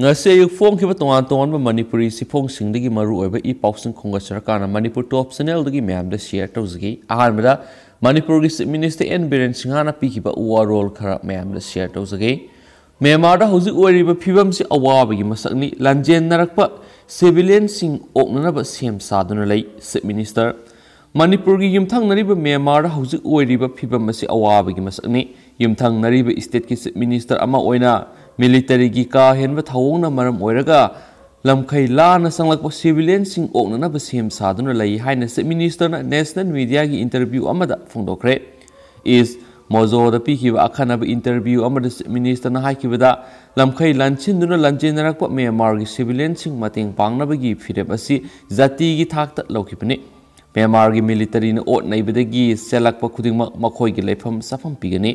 ngase yu phong khiba tongan tongan ba manipuri sifong singdigi maru oiba i pausen khonga sarkana manipur top channel digi mem da share to zgi ahan bada manipur gi minister en biren singha na pi khiba uwa role khara mem da share to zgi myanmar da hoji ori ba phibam si awa ba gi masak ni lanjen narak pa civilian sing okna ba sem saduna lai sip minister manipur gi yumthang nari ba myanmar da hoji ori ba phibam si awa ba gi masak ni yumthang nari ba state ki minister ama oina ꯃꯤꯂꯤꯇꯔꯤꯒꯤ ꯀꯥ ꯍꯦꯟꯕ ꯊꯧꯑꯣꯡꯅ ꯃꯔꯝ ꯑꯣꯏꯔꯒ ꯂꯝꯈꯩ ꯂꯥꯟꯅ ꯆꯪꯂꯛꯄ ꯁꯤꯚꯤꯂꯤꯌꯟꯁꯤꯡ ꯑꯣꯛꯅꯅꯕ ꯁꯦꯝ ꯁꯥꯗꯨꯅ ꯂꯩ ꯍꯥꯏꯅ chief ꯃꯤꯅꯤꯁꯇꯔꯅ ꯅꯦꯁꯅꯦꯜ ꯃꯤꯗꯤꯌꯥꯒꯤ ꯏꯟꯇꯔꯚ꯭ꯌꯨ ꯑꯃꯗ ꯐꯣꯡꯗꯣꯛꯈ꯭ꯔꯦ ꯏꯁ ꯃꯣꯖꯣꯗ ꯄꯤꯈꯤꯕ ꯑꯈꯟꯅꯕ ꯏꯟꯇꯔꯚ꯭ꯌꯨ ꯑꯃꯗ ꯆꯤꯞ ꯃꯤꯅꯤꯁꯇꯔꯅ ꯍꯥꯏꯈꯤꯕꯗ ꯂꯝꯈꯩ ꯂꯥꯟꯁꯤꯟꯗꯨꯅ ꯂꯝꯖꯦꯟꯅꯔꯛꯄ ꯃ꯭ꯌꯥꯟꯃꯥꯔꯒꯤ ꯁꯤꯚꯤꯂꯤꯌꯟꯁꯤꯡ ꯃꯇꯦꯡ ꯄꯥꯡꯅꯕꯒꯤ ꯐꯤꯔꯦꯞ ꯑꯁꯤ ꯖꯥꯇꯤꯒꯤ ꯊꯥꯛꯇ ꯂꯧꯈꯤꯕꯅꯤ ꯃꯦꯟꯃꯥꯔꯒꯤ ꯃꯤꯂꯤꯇꯔꯤꯅ ꯑꯣꯠ ꯅꯩꯕꯗꯒꯤ ꯆꯦꯜꯂꯛꯄ ꯈꯨꯗꯤꯡꯃꯛ ꯃꯈꯣꯏꯒꯤ ꯂꯩꯐꯝ ꯁꯥꯐꯝ ꯄꯤꯒꯅꯤ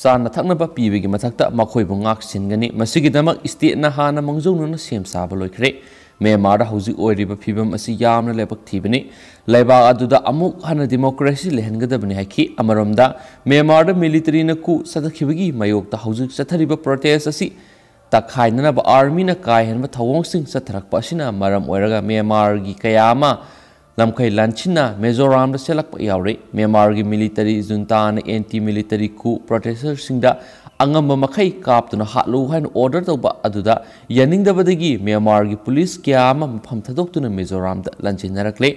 ꯆꯥꯅ ꯊꯛꯅꯕ ꯄꯤꯕꯒꯤ ꯃꯊꯛꯇ ꯃꯈꯣꯏꯕꯨ ꯉꯥꯛꯁꯤꯟꯒꯅꯤ ꯃꯁꯤꯒꯤꯗꯃꯛ ꯏꯁꯇꯦꯠꯅ ꯍꯥꯟꯅ ꯃꯥꯡꯖꯧꯅꯅ ꯁꯦꯝ ꯁꯥꯕ ꯂꯣꯏꯈ꯭ꯔꯦ ꯃꯦꯟꯃꯥꯔꯗ ꯍꯧꯖꯤꯛ ꯑꯣꯏꯔꯤꯕ ꯐꯤꯕꯝ ꯑꯁꯤ ꯌꯥꯝꯅ ꯂꯥꯏꯕꯛ ꯊꯤꯕꯅꯤ ꯂꯩꯕꯥꯛ ꯑꯗꯨꯗ ꯑꯃꯨꯛ ꯍꯟꯅ ꯗꯦꯃꯣꯀ꯭ꯔꯦꯁꯤ ꯂꯩꯍꯟꯒꯗꯕꯅꯤ ꯍꯥꯏꯈꯤ ꯑꯃꯔꯣꯝꯗ ꯃꯦꯟꯃꯥꯔꯗ ꯃꯤꯂꯤꯇꯔꯤꯅ ꯀꯨ ꯆꯠꯊꯈꯤꯕꯒꯤ ꯃꯥꯌꯣꯛꯇ ꯍꯧꯖꯤꯛ ꯆꯠꯊꯔꯤꯕ ꯄ꯭ꯔꯣꯇꯦꯁ ꯑꯁꯤ ꯇꯛꯈꯥꯏꯅꯅꯕ ꯑꯥꯔꯃꯤꯅ ꯀꯥ ꯍꯦꯟꯕ ꯊꯧꯑꯣꯡꯁꯤꯡ ꯆꯠꯊꯔꯛꯄ ꯑꯁꯤꯅ ꯃꯔꯝ ꯑꯣꯏꯔꯒ ꯃꯦꯟꯃꯥꯔꯒꯤ ꯀꯌꯥ ꯑꯃ ꯂꯝꯈꯩ ꯂꯥꯟꯁꯤꯟꯅ ꯃꯦꯖꯣꯔꯥꯝꯗ ꯆꯦꯜꯂꯛꯄ ꯌꯥꯎꯔꯤ ꯃꯦꯟꯃꯥꯔꯒꯤ ꯃꯤꯂꯤꯇꯔꯤ ꯖꯨꯟꯇꯥꯅ ꯑꯦꯟꯇꯤ ꯃꯤꯂꯤꯇꯔꯤ ꯀꯨ ꯄ꯭ꯔꯣꯇꯦꯁꯇꯔꯁꯤꯡꯗ ꯑꯉꯝꯕ ꯃꯈꯩ ꯀꯥꯞꯇꯨꯅ ꯍꯥꯠꯂꯨ ꯍꯥꯏꯅ ꯑꯣꯔꯗꯔ ꯇꯧꯕ ꯑꯗꯨꯗ ꯌꯥꯅꯤꯡꯗꯕꯗꯒꯤ ꯃꯦꯟꯃꯥꯔꯒꯤ ꯄꯨꯂꯤꯁ ꯀꯌꯥ ꯑꯃ ꯃꯐꯝ ꯊꯥꯗꯣꯛꯇꯨꯅ ꯃꯤꯖꯣꯔꯥꯝꯗ ꯂꯥꯟꯁꯤꯟꯅꯔꯛꯂꯤ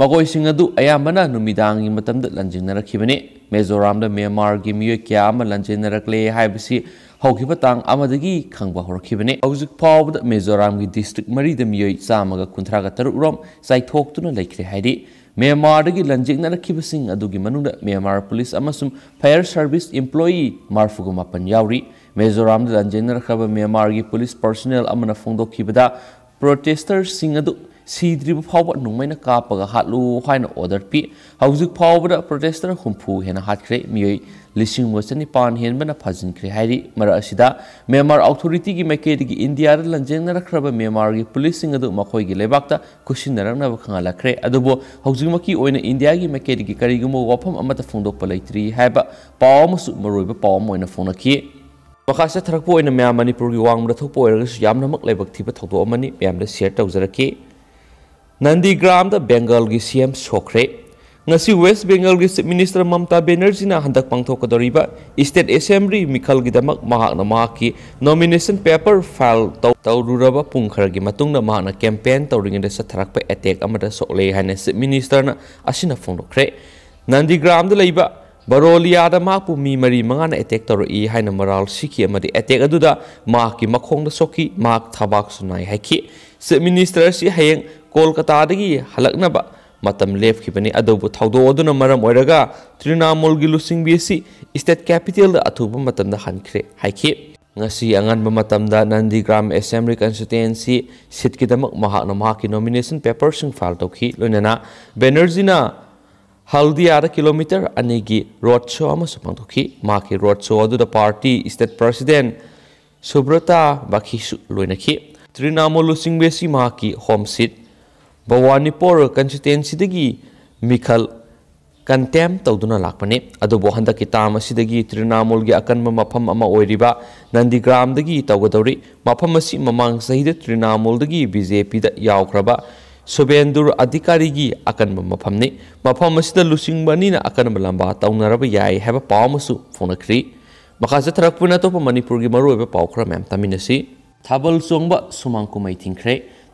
ꯃꯈꯣꯏꯁꯤꯡ ꯑꯗꯨ ꯑꯌꯥꯝꯕꯅ ꯅꯨꯃꯤꯗꯥꯡꯒꯤ ꯃꯇꯝꯗ ꯂꯟꯖꯦꯟꯅꯔꯛꯈꯤꯕꯅꯤ ꯃꯦꯖꯣꯔꯥꯝꯗ ꯃ꯭ꯌꯥꯟꯃꯥꯔꯒꯤ ꯃꯤꯑꯣꯏ ꯀꯌꯥ ꯑꯃ ꯂꯟꯖꯦꯟꯅꯔꯛꯂꯦ ꯍꯥꯏꯕꯁꯤ ꯍꯧꯈꯤꯕ ꯇꯥꯡ ꯑꯃꯗꯒꯤ ꯈꯪꯕ ꯍꯧꯔꯛꯈꯤꯕꯅꯤ ꯍꯧꯖꯤꯛ ꯐꯥꯎꯕꯗ ꯃꯦꯖꯣꯔꯥꯝꯒꯤ ꯗꯤꯁꯇ꯭ꯔꯤꯛ ꯃꯔꯤꯗ ꯃꯤꯑꯣꯏ ꯆꯥꯝꯃꯒ ꯀꯨꯟꯊ꯭ꯔꯥꯒ ꯇꯔꯨꯛꯔꯣꯝ ꯆꯥꯏꯊꯣꯛꯇꯨꯅ ꯂꯩꯈ꯭ꯔꯦ ꯍꯥꯏꯔꯤ ꯃ꯭ꯌꯥꯟꯃꯥꯔꯗꯒꯤ ꯂꯟꯖꯦꯛꯅꯔꯛꯈꯤꯕꯁꯤꯡ ꯑꯗꯨꯒꯤ ꯃꯅꯨꯡꯗ ꯃ꯭ꯌꯥꯟꯃꯥꯔ ꯄꯨꯂꯤꯁ ꯑꯃꯁꯨꯡ ꯐꯥꯌꯔ ꯁꯔꯚꯤꯁ ꯏꯝꯄ꯭ꯂꯣꯌꯤ ꯃꯔꯐꯨꯒ ꯃꯥꯄꯟ ꯌꯥꯎꯔꯤ ꯃꯦꯖꯣꯔꯥꯝꯗ ꯂꯟꯖꯦꯟꯅꯔꯛꯈ꯭ꯔꯕ ꯃ꯭ꯌꯥꯟꯃꯥꯔꯒꯤ ꯄꯨꯂꯤꯁ ꯄꯔꯁꯣꯅꯦꯜ ꯑꯃꯅ ꯐꯣꯡꯗꯣꯛꯈꯤꯕꯗ ꯄ꯭ꯔꯣꯇꯦꯁꯇꯔꯁꯤꯡ ꯑꯗꯨ नुमाइन काप हाटलू है ऑर्डर पी हजिक फाबद प्रोटेस्टर हूफू हेन हाट्रे लिंग चनीपान हेन फाजिखे है मर अथोरीटी की मकेद की इंडिया लंजेंगरख्रब म्यामार पुलिस लेबाता कुशन खाला अब हजिमी इंडिया की मकेद की कहींगम वफम फोदी है पाव मरब फोन फोनखी मखा से थरपुर मनपुर की वाद थोपरगू यम लेबक थी थोड़ो मैम शेयर तौजी Nandi Gram da Bengal gi CM Sokre. West Bengal gi Minister Mamta Banerjee na handak pangthok doriba State Assembly Mikhal gi damak mahak na nomination paper file taw tawruba pungkhar gi matung na mahak na campaign tawring da satrak pe attack amada sokle hane se minister na asina phongdokre. Nandi Gram da laiba Barolia da mak pu mi mari manga na attack tor i hai na moral sikhi amadi attack aduda mak ki makhong matam ꯀꯣꯜꯀꯇꯥꯗꯒꯤ ꯍꯜꯂꯛꯅꯕ ꯃꯇꯝ ꯂꯦꯞꯈꯤꯕꯅꯤ ꯑꯗꯨꯕꯨ ꯊꯧꯗꯣꯛ ꯑꯗꯨꯅ ꯃꯔꯝ losing ꯇ꯭ꯔꯤꯅꯥꯃꯣꯜꯒꯤ ꯂꯨꯆꯤꯡꯕꯤ capital da ꯀꯦꯄꯤꯇꯦꯜꯗ ꯑꯊꯨꯕ ꯃꯇꯝꯗ ꯍꯟꯈ꯭ꯔꯦ ꯍꯥꯏꯈꯤ ngasi angan da nandigram assembly constituency sit kidamak mahakna mahaki nomination paper sing file ki loinana banerjee na haldi haldiara kilometer anegi road show ama supang tokhi ki road show adu da party state president subrata bakhisu loinakhi trinamolusing besi mahaki home seat ꯕꯋꯥꯅꯤꯄꯣꯔ ꯀꯟꯁꯇꯤꯇꯦꯟꯁꯤꯗꯒꯤ ꯃꯤꯈꯜ ꯀꯟꯇꯦꯝ ꯇꯧꯗꯨꯅ ꯂꯥꯛꯄꯅꯤ ꯑꯗꯨꯕꯨ ꯍꯟꯗꯛꯀꯤ ꯇꯥꯝ ꯑꯁꯤꯗꯒꯤ ꯇ꯭ꯔꯤꯅꯥꯃꯨꯜꯒꯤ ꯑꯀꯟꯕ ꯃꯐꯝ ꯑꯃ ꯑꯣꯏꯔꯤꯕ ꯅꯟꯗꯤꯒ꯭ꯔꯥꯝꯗꯒꯤ ꯇꯧꯒꯗꯧꯔꯤ ꯃꯐꯝ ꯑꯁꯤ ꯃꯃꯥꯡ ꯆꯍꯤꯗ ꯇ꯭ꯔꯤꯅꯥꯃꯨꯜꯗꯒꯤ ꯕꯤ ꯖꯦ ꯄꯤꯗ ꯌꯥꯎꯈ꯭ꯔꯕ ꯁꯨꯕꯦꯟꯗꯨꯔ ꯑꯙꯤꯀꯥꯔꯤꯒꯤ ꯑꯀꯟꯕ ꯃꯐꯝꯅꯤ ꯃꯐꯝ ꯑꯁꯤꯗ ꯂꯨꯆꯤꯡꯕ ꯑꯅꯤꯅ ꯑꯀꯟꯕ ꯂꯝꯕꯥ ꯇꯧꯅꯔꯕ ꯌꯥꯏ ꯍꯥꯏꯕ ꯄꯥꯎ ꯑꯃꯁꯨ ꯐꯣꯡꯅꯈ꯭ꯔꯤ ꯃꯈꯥ ꯆꯠꯊꯔꯛꯄꯅ ꯑꯇꯣꯞꯄ ꯃꯅꯤꯄꯨꯔꯒꯤ ꯃꯔꯨꯑꯣꯏꯕ ꯄꯥꯎ ꯈꯔ ꯃꯌꯥꯝ ꯇꯥꯃꯤꯟꯅꯁꯤ ꯊꯥꯕꯜ ꯆꯣꯡꯕ ꯁꯨꯃꯥꯡ ꯀꯨꯝꯍꯩ ꯊꯤꯡꯈ꯭ꯔꯦ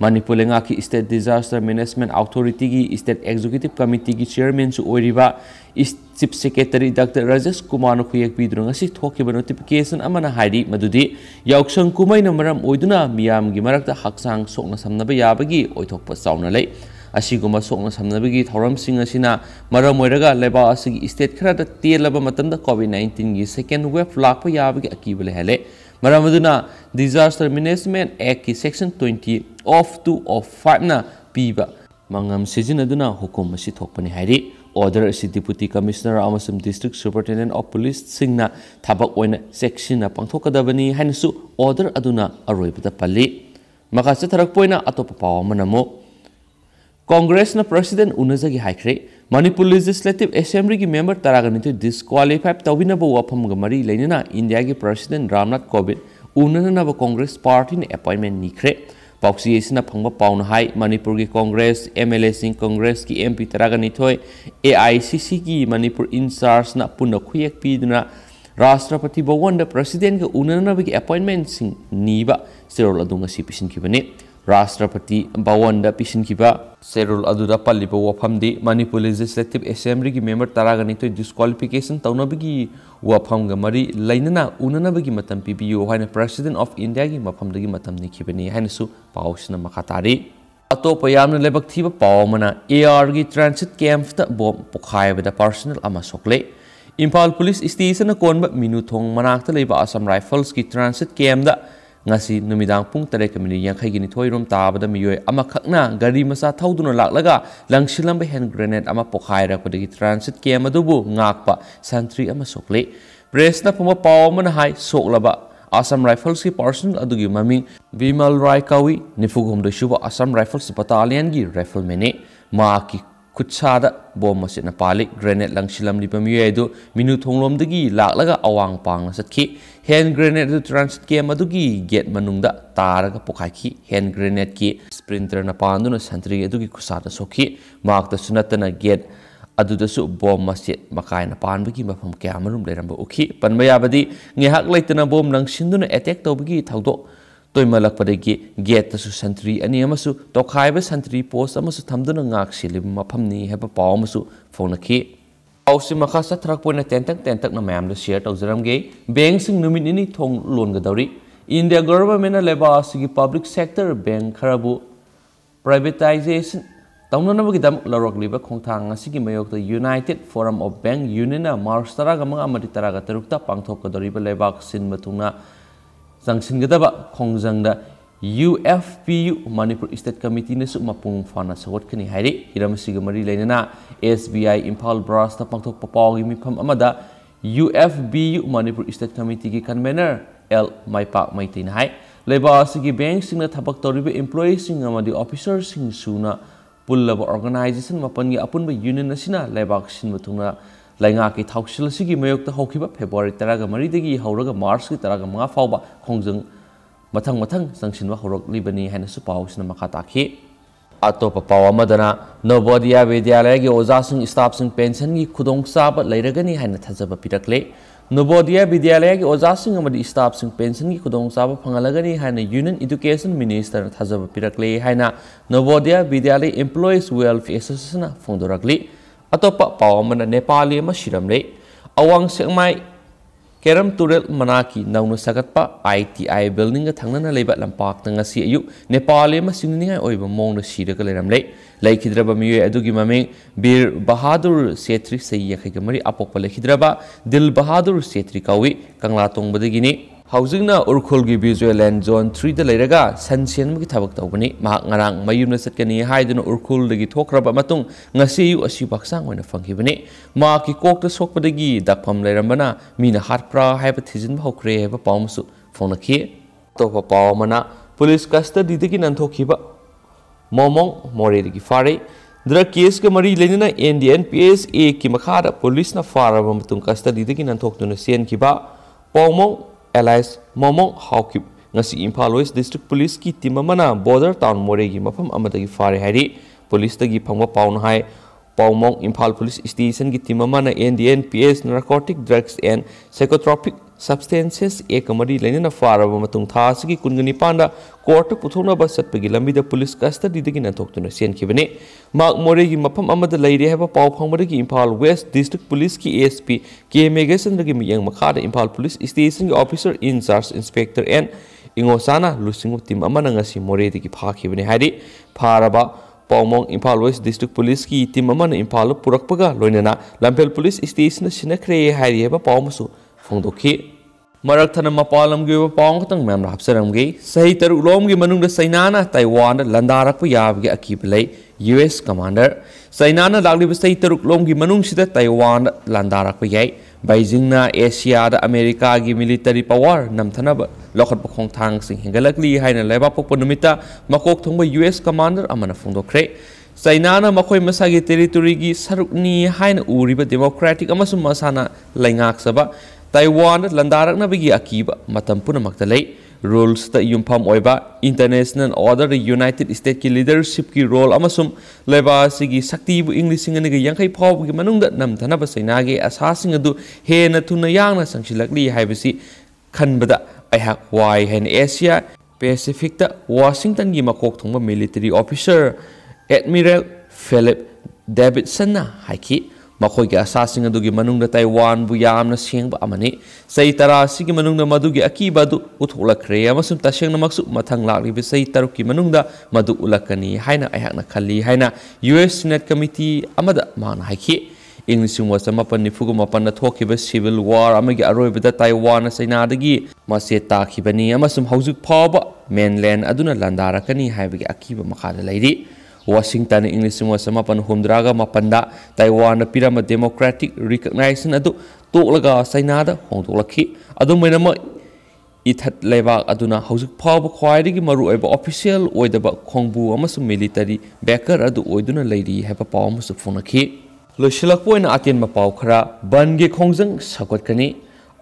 मणिपुर की स्टेट डिजास्टर मैनेजमेंट अथोरीटी की स्टेट एक्जीक्यूटिव कमिटी की chairman chief secretary doctor Rajesh Kumar खुयेपीब नोटिफिकेशन यौसंग कुमैन मरम मियाम की मरक्ता हक सोना समनब याबगी ओथोप ꯑꯁꯤꯒꯨꯝꯕ ꯁꯣꯛꯅ ꯁꯝꯅꯕꯒꯤ ꯊꯧꯔꯝꯁꯤꯡ ꯑꯁꯤꯅ ꯃꯔꯝ ꯑꯣꯏꯔꯒ ꯂꯩꯕꯥꯛ ꯑꯁꯤꯒꯤ ꯏꯁꯇꯦꯠ ꯈꯔꯗ ꯇꯦꯜꯂꯕ ꯃꯇꯝꯗ ꯀꯣꯚꯤꯗ ꯅꯥꯏꯟꯇꯤꯟꯒꯤ ꯁꯦꯀꯦꯟ ꯋꯦꯕ ꯂꯥꯛꯄ ꯌꯥꯕꯒꯤ ꯑꯀꯤꯕ ꯂꯩꯍꯜꯂꯦ ꯃꯔꯝ ꯑꯗꯨꯅ ꯗꯤꯖꯥꯁꯇꯔ ꯃꯦꯅꯦꯖꯃꯦꯟ ꯑꯦꯛꯀꯤ section twenty of two of ꯐꯥꯏꯚꯅ ꯄꯤꯕ ꯃꯉꯝ ꯁꯤꯖꯤꯟꯅꯗꯨꯅ ꯍꯨꯀꯨꯝ ꯑꯁꯤ ꯊꯣꯛꯄꯅꯤ ꯍꯥꯏꯔꯤ ꯑꯣꯔꯗꯔ ꯑꯁꯤ ꯗꯤꯄꯨꯇꯤ ꯀꯃꯤꯁꯅꯔ ꯑꯃꯁꯨꯡ ꯗꯤꯁꯇ꯭ꯔꯤꯛ ꯁꯨꯄꯔꯇꯦꯟꯗꯦꯟ ꯑꯣꯐ ꯄꯨꯂꯤꯁꯁꯤꯡꯅ ꯊꯕꯛ ꯑꯣꯏꯅ ꯆꯦꯛꯁꯤꯟꯅ ꯄꯥꯡꯊꯣꯛꯀꯗꯕꯅꯤ ꯍꯥꯏꯅꯁꯨ ꯑꯣꯔꯗꯔ ꯑꯗꯨꯅ ꯑꯔꯣꯏꯕꯗ ꯄꯜꯂꯤ ꯃꯈꯥ ꯆꯠꯊꯔꯛꯄ ꯑꯣꯏꯅ ꯑꯇꯣꯞꯄ ꯄꯥꯎ ꯑꯃꯅ ꯑꯃꯨꯛ कांग्रेस ना प्रेसिडेंट उनजगी हाइखरे मणिपुर लेजिस्लेटिव असेंबली की मेंबर तरागन डिस्कालीफाइ तबीनब वफम मरी लेना इंडिया की प्रेसिडेंट रामनाथ कोविंद उननाब कांग्रेस पार्टी ने अपॉइंटमेंट निख्रे पासी इस फंग पाई मणिपुर की Congress M L A Singh की एम पी तरागन ए आई सी सी की मणिपुर इंचार्ज पुनः खुएक पीदना राष्ट्रपति भवन प्रेसिडेंट के उननाब निब ꯆꯦꯔꯣꯜ ꯑꯗꯨ ꯉꯁꯤ ꯄꯤꯁꯤꯟꯈꯤꯕꯅꯤ ꯔꯥꯁꯇ꯭ꯔꯄꯇꯤ ꯕꯥꯋꯟꯗ ꯄꯤꯁꯤꯟꯈꯤꯕ ꯆꯦꯔꯣꯜ ꯑꯗꯨꯗ ꯄꯜꯂꯤꯕ ꯋꯥꯐꯝꯗꯤ ꯃꯅꯤꯄꯨꯔ ꯂꯦꯖꯤꯁꯂꯦꯇꯤꯕ ꯑꯦꯁꯦꯝꯕ꯭ꯂꯤꯒꯤ ꯃꯦꯝꯕꯔ ꯇꯔꯥꯒꯅꯤꯊꯣꯏ ꯗꯤꯁꯀ꯭ꯋꯥꯂꯤꯐꯤꯀꯦꯁꯟ ꯇꯧꯅꯕꯒꯤ ꯋꯥꯐꯝꯒ ꯃꯔꯤ ꯂꯩꯅꯅ ꯎꯅꯅꯕꯒꯤ ꯃꯇꯝ ꯄꯤꯕꯤꯌꯨ ꯍꯥꯏꯅ ꯄ꯭ꯔꯁꯤꯗꯦꯟ ꯑꯣꯐ ꯏꯟꯗꯤꯌꯥꯒꯤ ꯃꯐꯝꯗꯒꯤ ꯃꯇꯝ ꯅꯤꯈꯤꯕꯅꯤ ꯍꯥꯏꯅꯁꯨ ꯄꯥꯎꯁꯤꯅ ꯃꯈꯥ ꯇꯥꯔꯤ ꯑꯇꯣꯞꯄ ꯌꯥꯝꯅ ꯂꯩꯕꯛ ꯊꯤꯕ ꯄꯥꯎ ꯑꯃꯅ ꯑꯦ ꯑꯥꯔꯒꯤ ꯇ꯭ꯔꯥꯟꯁꯤꯠ ꯀꯦꯝꯞꯇ ꯕꯣꯝ ꯄꯣꯈꯥꯏꯕꯗ ꯄꯥꯔꯁꯣꯅꯦꯜ ꯑꯃ ꯁꯣꯛꯂꯦ ꯏꯝꯐꯥꯜ ꯄꯨꯂꯤꯁ ꯏꯁꯇꯦꯁꯟꯅ ꯀꯣꯟꯕ ꯃꯤꯅꯨꯊꯣꯡ ꯃꯅꯥꯛꯇ ꯂꯩꯕ ꯑꯁꯝ ꯔꯥꯏꯐꯜꯁꯀꯤ ꯇ꯭ꯔꯥꯟꯁꯤꯠ ꯀꯦꯝꯞꯗ ngasi numidang pung tare yang yankhai gini thoirom taabada miyoi ama khakna gari masa thauduna lakhlaga langsilam ba hand grenade ama pokhai rak padagi transit ke ngak ngakpa santri ama sokle na puma mana hai soklaba Assam Rifles ki person adugi maming Vimal Rai Kawi nifugum do shuba Assam Rifles battalion gi rifle ne ma ki ꯈꯨꯠꯁꯥꯗ bomb ꯑꯁꯤꯅ ꯄꯥꯜꯂꯤ ꯒ꯭ꯔꯦꯅꯦꯠ ꯂꯪꯁꯤꯜꯂꯝꯂꯤꯕ ꯃꯤꯑꯣꯏ ꯑꯗꯨ ꯃꯤꯅꯨ ꯊꯣꯡꯂꯣꯝꯗꯒꯤ ꯂꯥꯛꯂꯒ ꯑꯋꯥꯡ ꯄꯥꯡꯅ ꯆꯠꯈꯤ ꯍꯦꯟ ꯒ꯭ꯔꯦꯅꯦꯠ ꯑꯗꯨ ꯇ꯭ꯔꯥꯟꯁꯤꯠ ꯀꯦꯝ ꯑꯗꯨꯒꯤ ꯒꯦꯠ ꯃꯅꯨꯡꯗ ꯇꯥꯔꯒ ꯄꯣꯈꯥꯏꯈꯤ ꯍꯦꯟ ꯒ꯭ꯔꯦꯅꯦꯠꯀꯤ ꯁ꯭ꯄ꯭ꯔꯤꯟꯇꯔꯅ ꯄꯥꯟꯗꯨꯅ ꯁꯟꯇ꯭ꯔꯤ ꯑꯗꯨꯒꯤ ꯈꯨꯠꯁꯥꯗ ꯁꯣꯛꯈꯤ ꯃꯍꯥꯛꯇꯁꯨ ꯅꯠꯇꯅ ꯒꯦꯠ ꯑꯗꯨꯗꯁꯨ ꯕꯣꯝ ꯃꯆꯦꯠ ꯃꯀꯥꯏꯅ ꯄꯥꯟꯕꯒꯤ ꯃꯐꯝ ꯀꯌꯥꯃꯔꯨꯝ ꯂꯩꯔꯝꯕ ꯎꯈꯤ ꯄꯟꯕ ꯌꯥꯕꯗꯤ ꯉꯥꯏꯍꯥꯛ ꯂꯩꯇꯅ ꯕꯣꯝ ꯂꯪꯁꯤꯟꯗꯨꯅ ꯑꯦꯇꯦꯛ ꯇꯧꯕꯒꯤ ꯊꯧꯗꯣꯛ ꯇꯣꯏꯃꯜꯂꯛꯄꯗꯒꯤ ꯒꯦꯠꯇꯁꯨ ꯁꯟꯇ꯭ꯔꯤ ꯑꯅꯤ ꯑꯃꯁꯨ ꯇꯣꯈꯥꯏꯕ ꯁꯟꯇ꯭ꯔꯤ ꯄꯣꯁ ꯑꯃꯁꯨ ꯊꯝꯗꯨꯅ ꯉꯥꯛ ꯁꯤꯜꯂꯤꯕ ꯃꯐꯝꯅꯤ ꯍꯥꯏꯕ ꯄꯥꯎ ꯑꯃꯁꯨ ꯐꯣꯡꯅꯈꯤ ꯄꯥꯎꯁꯤ ꯃꯈꯥ ꯆꯠꯊꯔꯛꯄ ꯑꯣꯏꯅ ꯇꯦꯟꯇꯛ ꯇꯦꯟꯇꯛꯅ ꯃꯌꯥꯝꯗ ꯁꯤꯌꯔ ꯇꯧꯖꯔꯝꯒꯦ ꯕꯦꯡꯁꯤꯡ ꯅꯨꯃꯤꯠ ꯅꯤꯅꯤ ꯊꯣꯡ ꯂꯣꯟꯒꯗꯧꯔꯤ ꯏꯟꯗꯤꯌꯥ ꯒꯣꯔꯃꯦꯟꯅ ꯂꯩꯕꯥꯛ ꯑꯁꯤꯒꯤ ꯄꯕ꯭ꯂꯤꯛ ꯁꯦꯛꯇꯔ ꯕꯦꯡ ꯈꯔꯕꯨ ꯄ꯭ꯔꯥꯏꯚꯦꯇꯥꯏꯖꯦꯁꯟ ꯇꯧꯅꯅꯕꯒꯤꯗꯃꯛ ꯂꯧꯔꯛꯂꯤꯕ ꯈꯣꯡꯊꯥꯡ ꯑꯁꯤꯒꯤ ꯃꯥꯌꯣꯛꯇ ꯌꯨꯅꯥꯏꯇꯦꯗ ꯐꯣꯔꯝ ꯑꯣꯐ ꯕꯦꯡꯛ ꯌꯨꯅꯤꯌꯟꯅ ꯃꯥꯔꯆ ꯇꯔꯥꯒ ꯃꯉꯥ ꯑꯃꯗꯤ ꯇꯔꯥꯒ ꯇꯔꯨꯛꯇ ꯄꯥꯡꯊꯣꯛꯀꯗꯧꯔꯤꯕ ꯂꯩꯕꯥꯛ ꯁꯤꯟꯕ ꯊꯨꯡꯅ zangsin kita ba kong zang da UFPU Manipur State Committee ne suk mapung fana sawat kini hari kira mesti gemari lainnya na SBI Impal Brass ta pangtok papaw gi mipam amada UFBU Manipur State Committee gi convener kan L Mai Pak Mai Tin hai leba asigi bank sing na thabak employees be employee sing amadi officer sing pull pulla organization mapan gi apun be union asina leba sin mutuna लैंगा की थासील की मयोग फेब्रुवारी तेरह मरीदी मार्च की तेरह मा फाव खोज मथ मथ चंसीबनी है पाने मखा ताकि अतोप पाव नवोदय विद्यालय की ओजा स्टाफ पेंशन की खुदचाब लेरगनी है थजब पीरक्ले नवोदय विद्यालय की ओजा स्टाफ पेंशन की चाब फंगलगनी है यूनियन इडुकेशन मिनीस्टर थजब पीरक्ले Navodaya Vidyalaya employees welfare association फोदरली अतोप पाव नेपाली सिरमले अवांग सेमाय केरम तुरेल मना की नौन सगत आई टी आई बिल्डिंग थंगन लेब अयु नेपाली सिंगनिंग मोंग सिरग लेरमले लेखिद्रब मियो अदुगी बीर बहादुर सेत्री सैयखै मरी अपोप लेखिद्रब दिल बहादुर सेत्री कौी कंगला तोंगबदगिनी की विजुअल एंड जो थ्री दीरग सनसेंबकनी मयून चेकनी उखोल थोरबाने कोक्त सोपदी दफम लेरबना मी हाट्रा थीजन हौरे है पाव फोनखी अतोप पावना पुलिस कस्टडी नंथब मोमोंग मोरेद की फारे द्रग केस के मरी लेने ना N D N P S A की मखाद पुलिस फारब कस्टडी नंथों सेंब पाउमों ꯑꯦꯂꯥꯏꯁ ꯃꯣꯃꯣ ꯍꯥꯎꯈꯤꯕ ngasi Imphal West District Police ki team amana border town more gi mafam amadagi fare hairi police tagi phangwa paun hai Paumong Imphal Police Station ki team amana NDNPS narcotic drugs and psychotropic substances एक मरी लेना न फारब मतुंग की kung निपान डा court पुथों न बस चप्पे की लंबी द पुलिस का स्तर दी देगी न मार्क मोरे की मफ़म अमद लाइरे की इंपाल वेस्ट डिस्ट्रिक्ट पुलिस की एस पी के मेगेसन रगी मियंग मखाड़ इंपाल पुलिस स्टेशन के officer in charge inspector N इंगोसाना लुसिंग टीम अमन अंगसी मोरे दी की फाखी बने हरी फारब वेस्ट डिस्ट्रिक्ट पुलिस की टीम इम्फा इंफाल पुरकपगा लोइनेना पुलिस स्टेशन सिनक्रेय है वा पाउमसु मरक थन मपालम के पाव मैम हापसरमगे सही तरु उलोम के मनुंग सैनाना ताइवान लंदारक के अकीब ले यूएस कमांडर सैनाना लागलिब सही तरु उलोम के मनुंग सिद ताइवान लंदारक ना एशिया द अमेरिका की मिलिटरी पावर नमथनब लखत पखोंग थांग सिंह हेगलकली हाइन लेबा पोप नुमिता मकोक थोंग यूएस कमांडर अमन फोंदोखरे ꯆꯥꯏꯅꯥꯅ ꯃꯈꯣꯏ ꯃꯁꯥꯒꯤ ꯇꯦꯔꯤꯇꯣꯔꯤꯒꯤ ꯁꯔꯨꯛꯅꯤ ꯍꯥꯏꯅ ꯎꯔꯤꯕ ꯗꯦꯃꯣꯀ꯭ꯔꯦꯇꯤꯛ मसाना ꯃꯁꯥꯅ ꯇꯥꯏꯋꯥꯟ ꯂꯟꯗꯥꯔꯛꯅꯕꯒꯤ ꯑꯀꯤꯕ ꯃꯇꯝ ꯄꯨꯝꯅꯃꯛꯇ ꯂꯩ ꯔꯨꯜꯁꯇ ꯌꯨꯝꯐꯝ ꯑꯣꯏꯕ ꯏꯟꯇꯔꯅꯦꯁꯅꯦꯜ ꯑꯣꯔꯗꯔ ꯌꯨꯅꯥꯏꯇꯦꯠ ꯏꯁꯇꯦꯠꯀꯤ ꯂꯤꯗꯔꯁꯤꯞꯀꯤ ꯔꯣꯜ ꯑꯃꯁꯨꯡ ꯂꯩꯕꯥꯛ ꯑꯁꯤꯒꯤ ꯁꯛꯇꯤꯕꯨ ꯏꯪ ꯂꯤꯁꯤꯡ ꯑꯅꯤꯒ ꯌꯥꯡꯈꯩ ꯐꯥꯎꯕꯒꯤ ꯃꯅꯨꯡꯗ ꯅꯝꯊꯅꯕ ꯆꯩꯅꯥꯒꯤ ꯑꯁꯥꯁꯤꯡ ꯑꯗꯨ ꯍꯦꯟꯅ ꯊꯨꯅ ꯌꯥꯡꯅ ꯆꯪꯁꯤꯜꯂꯛꯂꯤ ꯍꯥꯏꯕꯁꯤ ꯈꯟꯕꯗ ꯑꯩꯍꯥꯛ ꯋꯥꯏ ꯍꯥꯏꯅ ꯑꯦꯁꯤꯌꯥ ꯄꯦꯁꯤꯐꯤꯛꯇ ꯋꯥꯁꯤꯡꯇꯟꯒꯤ ꯃꯀꯣꯛ ꯊꯣꯡꯕ ꯃꯤꯂꯤꯇꯔꯤ ꯑꯣꯐꯤꯁꯔ ꯑꯦꯗꯃꯤꯔꯦꯜ ꯐꯤꯂꯤꯞ ꯗꯦꯕꯤꯠꯁꯟꯅ ꯍꯥꯏꯈꯤ ꯃꯈꯣꯏꯒꯤ ꯑꯁꯥꯁꯤꯡ ꯑꯗꯨꯒꯤ ꯃꯅꯨꯡꯗ ꯇꯥꯏꯋꯥꯟꯕꯨ ꯌꯥꯝꯅ ꯁꯦꯡꯕ ꯑꯃꯅꯤ ꯆꯍꯤ ꯇꯔꯥ ꯑꯁꯤꯒꯤ ꯃꯅꯨꯡꯗ ꯃꯗꯨꯒꯤ ꯑꯀꯤꯕ ꯑꯗꯨ ꯎꯠꯊꯣꯛꯂꯛꯈ꯭ꯔꯦ ꯑꯃꯁꯨꯡ ꯇꯁꯦꯡꯅꯃꯛꯁꯨ ꯃꯊꯪ ꯂꯥꯛꯂꯤꯕ ꯆꯍꯤ ꯇꯔꯨꯛꯀꯤ ꯃꯅꯨꯡꯗ ꯃꯗꯨ ꯎꯠꯂꯛꯀꯅꯤ ꯍꯥꯏꯅ ꯑꯩꯍꯥꯛꯅ ꯈꯜꯂꯤ ꯍꯥꯏꯅ ꯌꯨ ꯑꯦꯁ ꯁꯤꯅꯦꯠ ꯀꯃꯤꯇꯤ ꯑꯃꯗ ꯃꯍꯥꯛꯅ ꯍꯥꯏꯈꯤ ꯏꯪ ꯂꯤꯁꯤꯡ ꯃ ꯆꯃꯥꯄꯜ ꯅꯤꯐꯨꯒ ꯃꯥꯄꯜꯗ ꯊꯣꯛꯈꯤꯕ ꯁꯤꯚꯤꯜ ꯋꯥꯔ ꯑꯃꯒꯤ ꯑꯔꯣꯏꯕꯗ ꯇꯥꯏꯋꯥꯟꯅ ꯆꯩꯅꯥꯗꯒꯤ ꯃꯆꯦꯠ ꯇꯥꯈꯤꯕꯅꯤ ꯑꯃꯁꯨꯡ ꯍꯧꯖꯤꯛ ꯐꯥꯎꯕ ꯃꯦꯟꯂꯦꯟ ꯑꯗꯨꯅ ꯂꯥꯟꯗꯥꯔꯛꯀꯅꯤ ꯍꯥꯏꯕꯒꯤ ꯑꯀꯤꯕ ꯃꯈꯥꯗ ꯂꯩꯔꯤ ꯋꯥꯁꯤꯡꯇꯟ ꯏꯪ ꯂꯤꯁꯤꯡ ꯑꯃ ꯃꯥꯄꯟ ꯍꯨꯝꯗ꯭ꯔꯥꯒ ꯃꯥꯄꯟꯗ ꯇꯥꯏꯋꯥꯟꯅ ꯄꯤꯔꯝꯕ ꯗꯦꯃꯣꯀ꯭ꯔꯦꯇꯤꯛ ꯔꯤꯀꯛꯅꯥꯏꯖꯦꯁꯟ ꯑꯗꯨ ꯇꯣꯛꯂꯒ ꯆꯩꯅꯥꯗ ꯍꯣꯡꯗꯣꯛꯂꯛꯈꯤ ꯑꯗꯨꯝ ꯑꯣꯏꯅꯃꯛ ꯏꯊꯠ ꯂꯩꯕꯥꯛ ꯑꯗꯨꯅ ꯍꯧꯖꯤꯛ ꯐꯥꯎꯕ ꯈ꯭ꯋꯥꯏꯗꯒꯤ ꯃꯔꯨꯑꯣꯏꯕ ꯑꯣꯐꯤꯁꯤꯌꯦꯜ ꯑꯣꯏꯗꯕ ꯈꯣꯡꯕꯨ ꯑꯃꯁꯨꯡ ꯃꯤꯂꯤꯇꯔꯤ ꯕꯦꯀꯔ ꯑꯗꯨ ꯑꯣꯏꯗꯨꯅ ꯂꯩꯔꯤ ꯍꯥꯏꯕ ꯄꯥꯎ ꯑꯃꯁꯨ ꯐꯣꯡꯅꯈꯤ ꯂꯣꯏꯁꯤꯜꯂꯛꯄ ꯑꯣꯏꯅ ꯑꯇꯦꯟꯕ ꯄꯥꯎ ꯈꯔ ꯕꯟꯒꯤ ꯈꯣꯡꯖꯪ ꯁꯧꯒꯠꯀꯅꯤ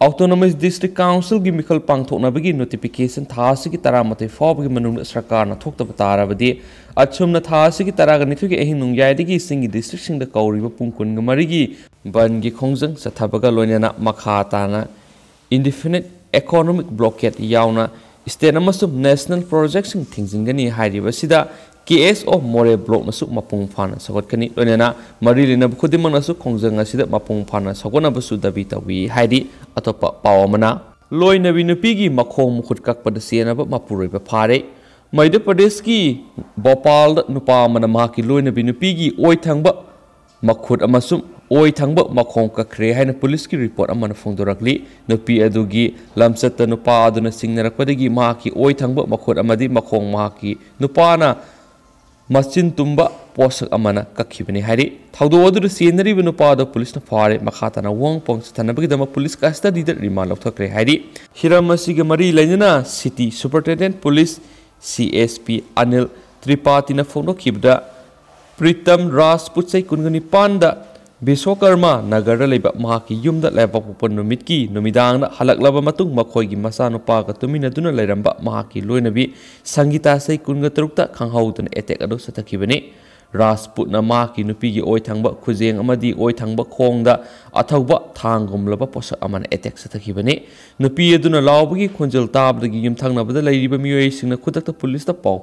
autonomous district council gi mikhal pangthokna bagi notification thasi gi tara mate fob gi manung sarkar na thokta batara badi achumna thasi gi tara ga nithu gi ehin nung yai gi singi district sing da kauri ba pungkun ga mari gi ban gi khongjang sathabaga loina makha ta na indefinite economic blockade yauna state amasum national projects sing thingjing gani hairi basida KS of More block nasu mapung phana sagot kani loinena mari lena khudimang nasu khongjang asida mapung phana sagona basu dabi tawi haidi atopa pawamana loina binupi gi makhom khut kak pada siena ba mapuroi ba phare मध्य प्रदेश की बोपाल नुपा की loan नुपी की ओय थंग मखुद ओय थंग मखों कखरे है police की report अमन फोंदोरकली नुपी अदुगी लमसत नुपा अदुना सिंगनरपदगी मा की ओय थंग मखुद अमदि मखों मा की नुपाना मचिन तुम पोसक कखीबने थौद चेनरीब नुपाद पुलिस फारे मखाता वोंग पोंग थनबगीदम पुलिस कस्टडी रिमांड लौथक्रे हिरम मरी लेना city superintendent police C S P Anil Tripathi फोनों प्रीतम राज पुचई कुनगनीपान ꯕꯤꯁꯣꯀꯔꯃ ꯅꯒꯔꯗ ꯂꯩꯕ ꯃꯍꯥꯛꯀꯤ ꯌꯨꯝꯗ ꯂꯩꯕꯥꯛ ꯄꯣꯛꯄ ꯅꯨꯃꯤꯠꯀꯤ ꯅꯨꯃꯤꯗꯥꯡꯗ ꯍꯜꯂꯛꯂꯕ ꯃꯇꯨꯡ ꯃꯈꯣꯏꯒꯤ ꯃꯆꯥꯅꯨꯄꯥꯒ ꯇꯨꯃꯤꯟꯅꯗꯨꯅ ꯂꯩꯔꯝꯕ ꯃꯍꯥꯛꯀꯤ ꯂꯣꯏꯅꯕꯤ ꯁꯪꯒꯤꯇꯥ ꯁꯩ ꯀꯨꯟꯒ ꯇꯔꯨꯛꯇ ꯈꯪꯍꯧꯗꯅ ꯑꯦꯇꯦꯛ ꯑꯗꯨ ꯆꯠꯊꯈꯤꯕꯅꯤ नुपीगी राजपुत्ङ खुजे खोद अथवा थाहा गुम्ब पोस्क एटेक्थकहरू लोजेल युथङ खलसता पाउ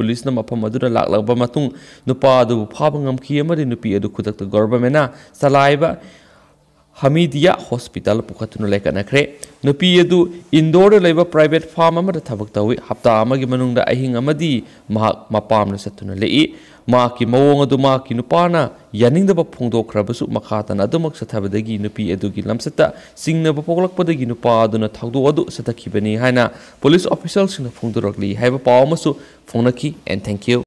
पिलस मफहरूलाई लपाहरू फादक गभर्मेन्ट चलाइ ಹಮೀದಿಯಾ ಹಾಸ್ಪಿಟಲ್ ಪುಖತುನು ಲೇಕನಖ್ರೆ ನುಪಿಯದು ಇಂದೋರ್ದ ಲೈಬ ಪ್ರೈವೇಟ್ ಫಾರ್ಮ್ ಅಮದ ಥಬಕ್ ತವಿ ಹಪ್ತಾ ಅಮಗಿ ಮನುಂಗದ ಅಹಿಂಗ್ ಅಮದಿ ಮಹಾಕ್ ಮಪಾಮ್ನ ಸತ್ತುನ ಲೇಯಿ ಮಾಕಿ ಮವೋಂಗ್ ಅದು ಮಾಕಿ ನುಪಾನ ಯನಿಂಗದಬ ಫೋಂದೋಖ್ರಬಸು ಮಖಾತನ ಅದುಮಕ್ ಸಥಬದಗಿ ನುಪಿ ಅದುಗಿ ಲಮ್ಸತ್ತ ಸಿಂಗ್ನಬ ಪೋಗ್ಲಕ್ಪದಗಿ ನುಪಾ ಅದುನ ಥಗ್ದು ಅದು ಸತಕಿಬನಿ ಹಾಯ್ನ ಪೊಲೀಸ್ ಆಫೀಸರ್ಸ್ನ ಫೋಂದೋರಕ್ಲಿ ಹೈಬ ಪಾವಮಸು ಫೋನಕಿ ಆ್ಯಂಡ್ ಥ್ಯಾಂಕ್ ಯು